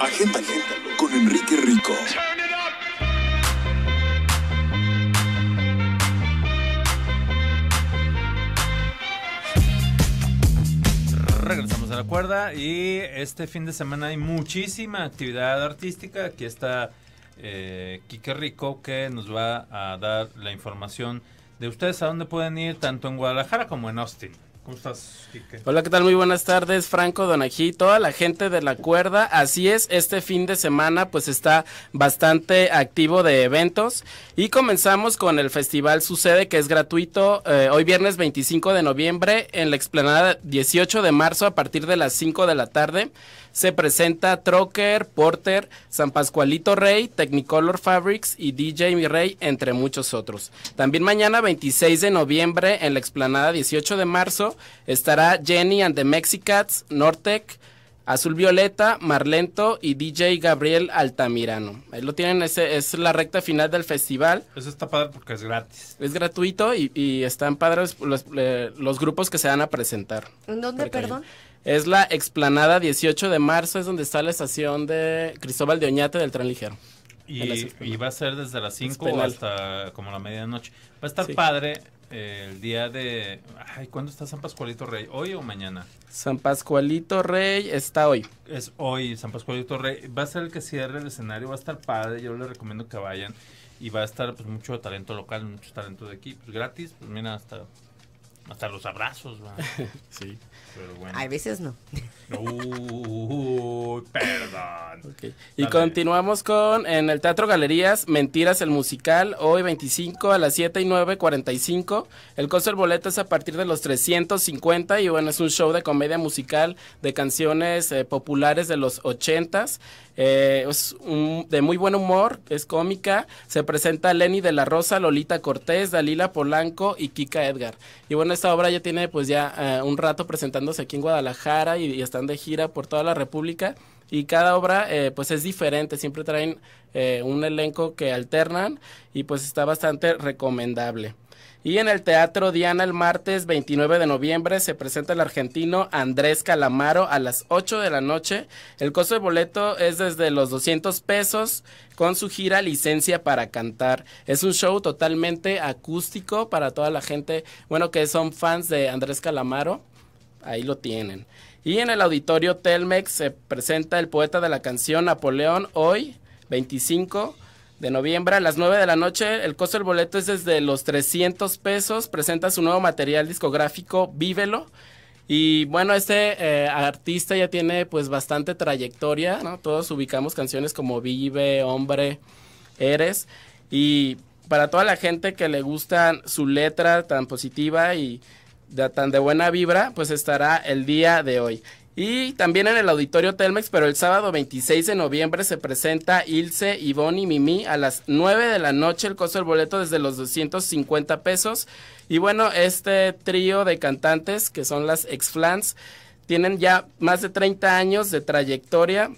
Agenda, agenda con Enrique Rico. Regresamos a la cuerda y este fin de semana hay muchísima actividad artística. Aquí está eh, Rico que nos va a dar la información de ustedes a dónde pueden ir tanto en Guadalajara como en Austin. ¿Cómo estás, Hola, ¿qué tal? Muy buenas tardes, Franco, Donají, toda la gente de la cuerda. Así es, este fin de semana pues está bastante activo de eventos y comenzamos con el Festival Sucede, que es gratuito eh, hoy viernes 25 de noviembre en la explanada 18 de marzo a partir de las 5 de la tarde se presenta Trocker, Porter, San Pascualito Rey, Technicolor Fabrics y DJ Mi Rey, entre muchos otros. También mañana 26 de noviembre en la explanada 18 de marzo estará Jenny and the Mexicats, Nortec, Azul Violeta, Marlento y DJ Gabriel Altamirano. Ahí lo tienen, es la recta final del festival. Eso pues está padre porque es gratis. Es gratuito y, están padres eh, los, grupos que se van a presentar. ¿En dónde, perdón? Es la explanada 18 de marzo, es donde está la estación de Cristóbal de Oñate del tren ligero. Y, va a ser desde las 5 hasta como la medianoche. Va a estar padre eh, el día de... Ay, ¿cuándo está San Pascualito Rey? ¿Hoy o mañana? San Pascualito Rey está hoy. Es hoy, San Pascualito Rey. Va a ser el que cierre el escenario, va a estar padre, yo les recomiendo que vayan. Y va a estar pues mucho talento local, mucho talento de aquí, pues gratis, pues mira, hasta hasta los abrazos, sí. Pero bueno. hay veces no. perdón. Y continuamos con en el Teatro Galerías, Mentiras el Musical, hoy 25 a las 7 y 9, 45. El costo del boleto es a partir de los 350 y bueno, es un show de comedia musical de canciones eh, populares de los 80 eh, es de muy buen humor, es cómica. Se presenta Lenny de la Rosa, Lolita Cortés, Dalila Polanco y Kika Edgar. Y bueno, esta obra ya tiene pues ya eh, un rato presentándose aquí en Guadalajara y, están de gira por toda la República y cada obra eh, pues es diferente, siempre traen eh, un elenco que alternan y pues está bastante recomendable. Y en el Teatro Diana el martes 29 de noviembre se presenta el argentino Andrés Calamaro a las 8 de la noche. El costo de boleto es desde los 200 pesos con su gira Licencia para Cantar. Es un show totalmente acústico para toda la gente, bueno, que son fans de Andrés Calamaro. Ahí lo tienen. Y en el auditorio Telmex se presenta el poeta de la canción Napoleón hoy 25 de noviembre a las 9 de la noche. El costo del boleto es desde los 300 pesos. Presenta su nuevo material discográfico, Vívelo. Y bueno, este eh, artista ya tiene pues bastante trayectoria, ¿no? Todos ubicamos canciones como Vive, Hombre, Eres. Y para toda la gente que le gusta su letra tan positiva y tan de buena vibra, pues estará el día de hoy. Y también en el auditorio Telmex, pero el sábado 26 de noviembre se presenta Ilse, Ivonne y Mimi a las 9 de la noche. El costo del boleto desde los 250 pesos. Y bueno, este trío de cantantes que son las Exflans tienen ya más de 30 años de trayectoria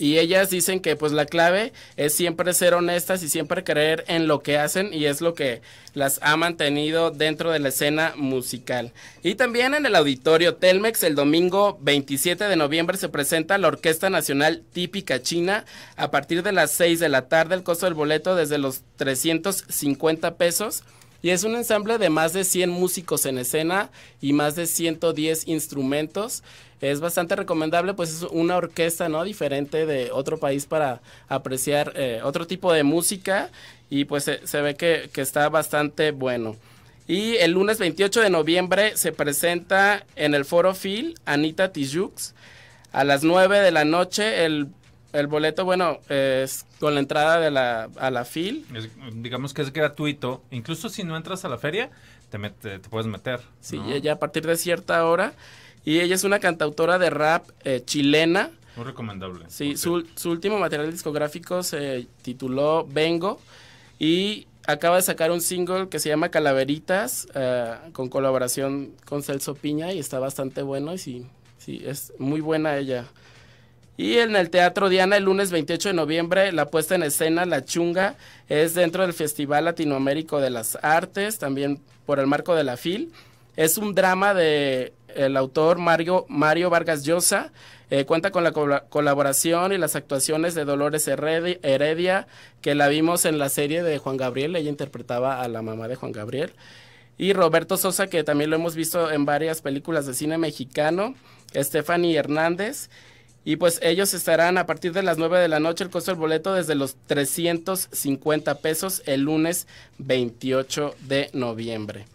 y ellas dicen que pues la clave es siempre ser honestas y siempre creer en lo que hacen y es lo que las ha mantenido dentro de la escena musical. Y también en el auditorio Telmex el domingo 27 de noviembre se presenta la Orquesta Nacional Típica China a partir de las 6 de la tarde, el costo del boleto desde los 350 pesos. Y es un ensamble de más de 100 músicos en escena y más de 110 instrumentos. Es bastante recomendable, pues es una orquesta, ¿no? Diferente de otro país para apreciar eh, otro tipo de música y pues se, ve que, está bastante bueno. Y el lunes 28 de noviembre se presenta en el Foro Phil Anita Tijoux a las 9 de la noche el el boleto, bueno, es con la entrada de la, a la FIL. digamos que es gratuito. Incluso si no entras a la feria, te, te puedes meter. Sí, ella a partir de cierta hora. Y ella es una cantautora de rap eh, chilena. Muy recomendable. Sí, su, su, último material discográfico se tituló Vengo. Y acaba de sacar un single que se llama Calaveritas, eh, con colaboración con Celso Piña. Y está bastante bueno. Y sí, sí, es muy buena ella. Y en el Teatro Diana, el lunes 28 de noviembre, la puesta en escena La Chunga es dentro del Festival Latinoamérico de las Artes, también por el marco de la FIL. Es un drama de el autor Mario, Mario Vargas Llosa. Eh, cuenta con la colaboración y las actuaciones de Dolores Heredia, Heredia, que la vimos en la serie de Juan Gabriel. Ella interpretaba a la mamá de Juan Gabriel. Y Roberto Sosa, que también lo hemos visto en varias películas de cine mexicano. Stephanie Hernández. Y pues ellos estarán a partir de las 9 de la noche el costo del boleto desde los 350 pesos el lunes 28 de noviembre.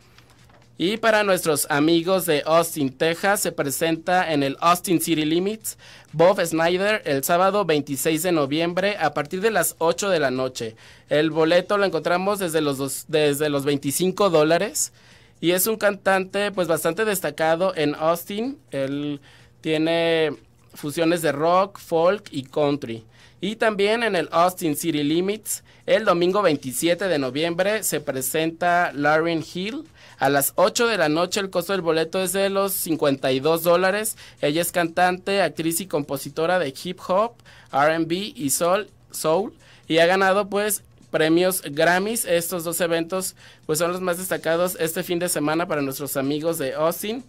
Y para nuestros amigos de Austin, Texas, se presenta en el Austin City Limits Bob Snyder el sábado 26 de noviembre a partir de las 8 de la noche. El boleto lo encontramos desde los, desde los 25 dólares y es un cantante pues bastante destacado en Austin. Él tiene fusiones de rock, folk y country. Y también en el Austin City Limits, el domingo 27 de noviembre se presenta Lauren Hill. A las 8 de la noche el costo del boleto es de los 52 dólares. Ella es cantante, actriz y compositora de hip hop, RB y soul, soul. Y ha ganado pues premios Grammys. Estos dos eventos pues son los más destacados este fin de semana para nuestros amigos de Austin.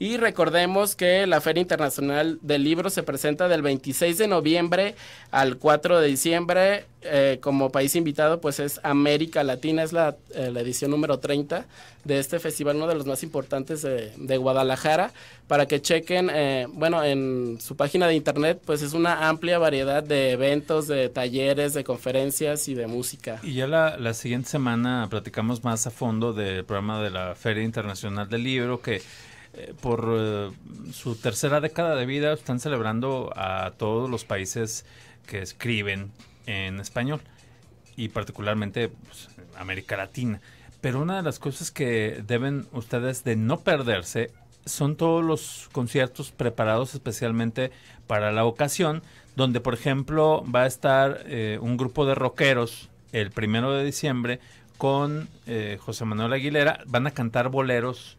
Y recordemos que la Feria Internacional del Libro se presenta del 26 de noviembre al 4 de diciembre. Eh, como país invitado, pues es América Latina, es la, eh, edición número 30 de este festival, uno de los más importantes de, Guadalajara. Para que chequen, eh, bueno, en su página de internet, pues es una amplia variedad de eventos, de talleres, de conferencias y de música. Y ya la, la siguiente semana platicamos más a fondo del programa de la Feria Internacional del Libro, que eh, por eh, su tercera década de vida están celebrando a todos los países que escriben en español y particularmente pues, América Latina. Pero una de las cosas que deben ustedes de no perderse son todos los conciertos preparados especialmente para la ocasión, donde por ejemplo va a estar eh, un grupo de rockeros el primero de diciembre con José Manuel Aguilera, van a cantar boleros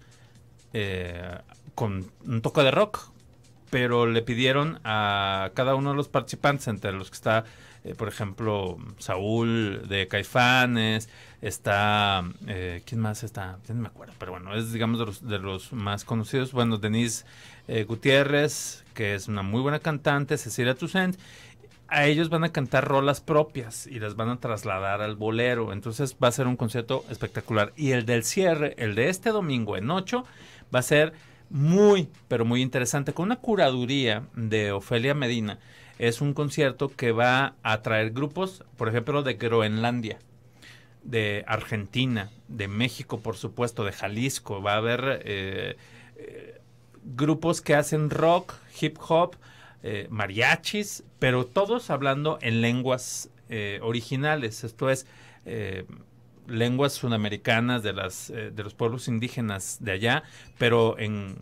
eh, con un toque de rock, pero le pidieron a cada uno de los participantes, entre los que está, eh, por ejemplo, Saúl de Caifanes, está, eh, ¿quién más está? no me acuerdo, pero bueno, es digamos de los, de los más conocidos. Bueno, Denise Gutiérrez, que es una muy buena cantante, Cecilia Toussaint, a ellos van a cantar rolas propias y las van a trasladar al bolero. Entonces va a ser un concierto espectacular. Y el del cierre, el de este domingo en 8, va a ser muy, pero muy interesante, con una curaduría de Ofelia Medina. Es un concierto que va a traer grupos, por ejemplo, de Groenlandia, de Argentina, de México, por supuesto, de Jalisco. Va a haber eh, eh, grupos que hacen rock, hip hop, eh, mariachis, pero todos hablando en lenguas originales. Esto es lenguas sudamericanas, de, las, eh, de los pueblos indígenas de allá, pero en,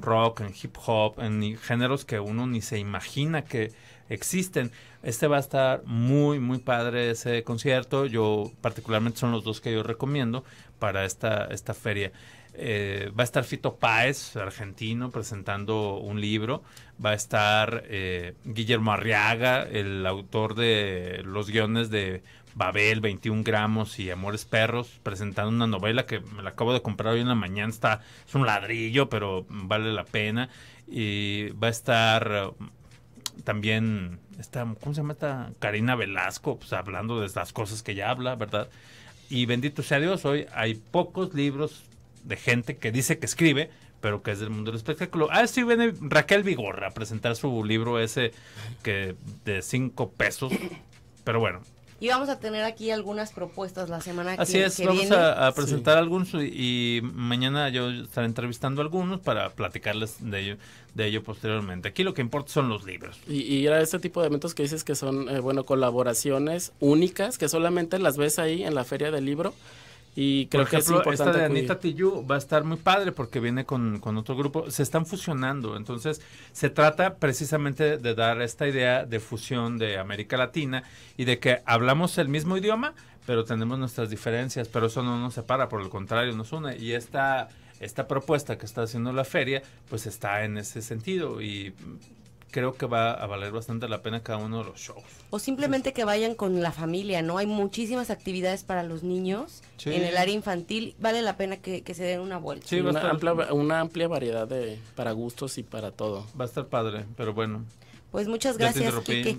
rock, en hip hop, en géneros que uno ni se imagina que existen. Este va a estar muy, muy padre ese concierto. Yo particularmente son los dos que yo recomiendo para esta, esta feria. Eh, va a estar Fito Páez, argentino, presentando un libro. Va a estar eh, Guillermo Arriaga, el autor de los guiones de Babel, 21 gramos y Amores Perros, presentando una novela que me la acabo de comprar hoy en la mañana. Está, es un ladrillo, pero vale la pena. Y va a estar uh, también, ¿cómo se llama esta? Karina Velasco, pues hablando de las cosas que ella habla, ¿verdad? Y bendito sea Dios, hoy hay pocos libros de gente que dice que escribe, pero que es del mundo del espectáculo. Ah, sí, viene Raquel Vigorra a presentar su libro ese que de cinco pesos. Pero bueno, y vamos a tener aquí algunas propuestas la semana Así es, vamos A, presentar algunos y, mañana yo estaré entrevistando algunos para platicarles de ello, de ello posteriormente. Aquí lo que importa son los libros. Y, era este tipo de eventos que dices que son, eh, bueno, colaboraciones únicas, que solamente las ves ahí en la feria del libro y creo Por que ejemplo, esta de Anita Tijoux va a estar muy padre porque viene con, otro grupo. Se están fusionando. Entonces, se trata precisamente de dar esta idea de fusión de América Latina y de que hablamos el mismo idioma, pero tenemos nuestras diferencias. Pero eso no nos separa, por el contrario, nos une. Y esta, esta propuesta que está haciendo la feria, pues está en ese sentido. Y creo que va a valer bastante la pena cada uno de los shows. O simplemente que vayan con la familia, ¿no? Hay muchísimas actividades para los niños en el área infantil. Vale la pena que, que se den una vuelta. Sí, una, amplia, una amplia variedad de para gustos y para todo. Va a estar padre, pero bueno. Pues muchas gracias,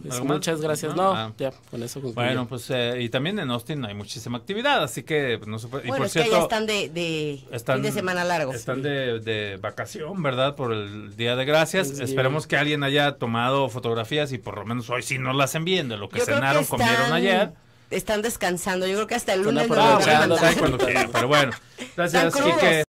pues muchas gracias, no, ya, con eso Bueno, pues, eh, y también en Austin hay muchísima actividad, así que pues, no se puede... Bueno, por es que están de, de semana largo. Están de, vacación, ¿verdad? Por el Día de Gracias. Esperemos que alguien haya tomado fotografías y por lo menos hoy sí nos las envíen de lo que cenaron, comieron ayer están descansando. Yo creo que hasta el lunes. No, pero bueno. Gracias, Kike.